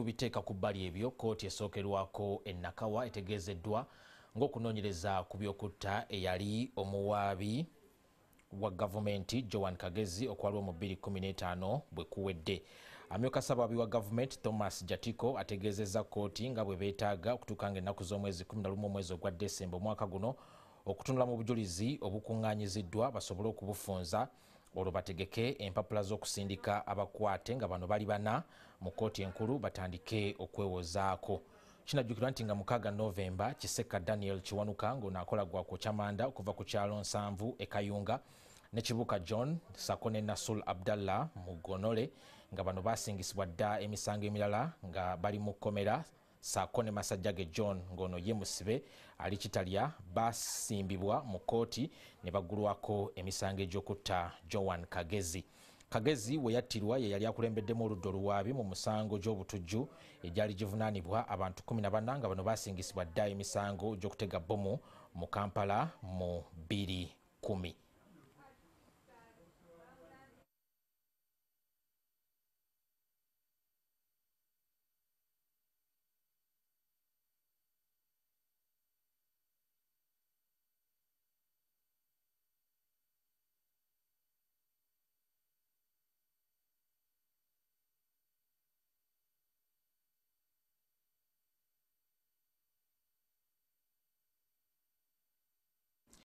tubiteeka ku bbali ebyo kooti esookerwako enakawa etegeezeddwa ng'okunoonyereza ku byokutta eyali omuwaabi wa gavumenti joan kagezi okwaliwo mu 215 bwe kuwedde amyuka sababi wa gavumenti thomas jatiko ategeezezza kooti nga bwe beetaaga okutuuka nga ennaku z'omwezi 11 omwezi ogwa desemba omwaka guno okutunula mu bujulizi obukuŋŋaanyiziddwa basobole okubufunza olwo bategeke empapula z'okusindika abakwate nga bano bali bana mu kooti enkulu batandike okwewozaako kinajjukirwa nti nga 6 novemba kiseka daniel kiwanuka ng'onaakola gwa kukyamanda okuva ku kyalo 7 ekayunga ne kibuka john sako ne nasul abdallah mu gonole nga bano basingisibwa dda emisango emirala nga bali mu kkomera saako ne masajja ge john ngaono ye musibe ali kitalya basimbibwa mu kooti ne bagulwako emisango egy'okutta joan kagezi kagezi weyattirwa yeyali akulembeddemu oludda oluwaabi mu musango gy'obutujju egyali givunaanibwa abantu 14 nga bano basingisibwa dda emisango gy'okutega bbomu mu kampala mu 210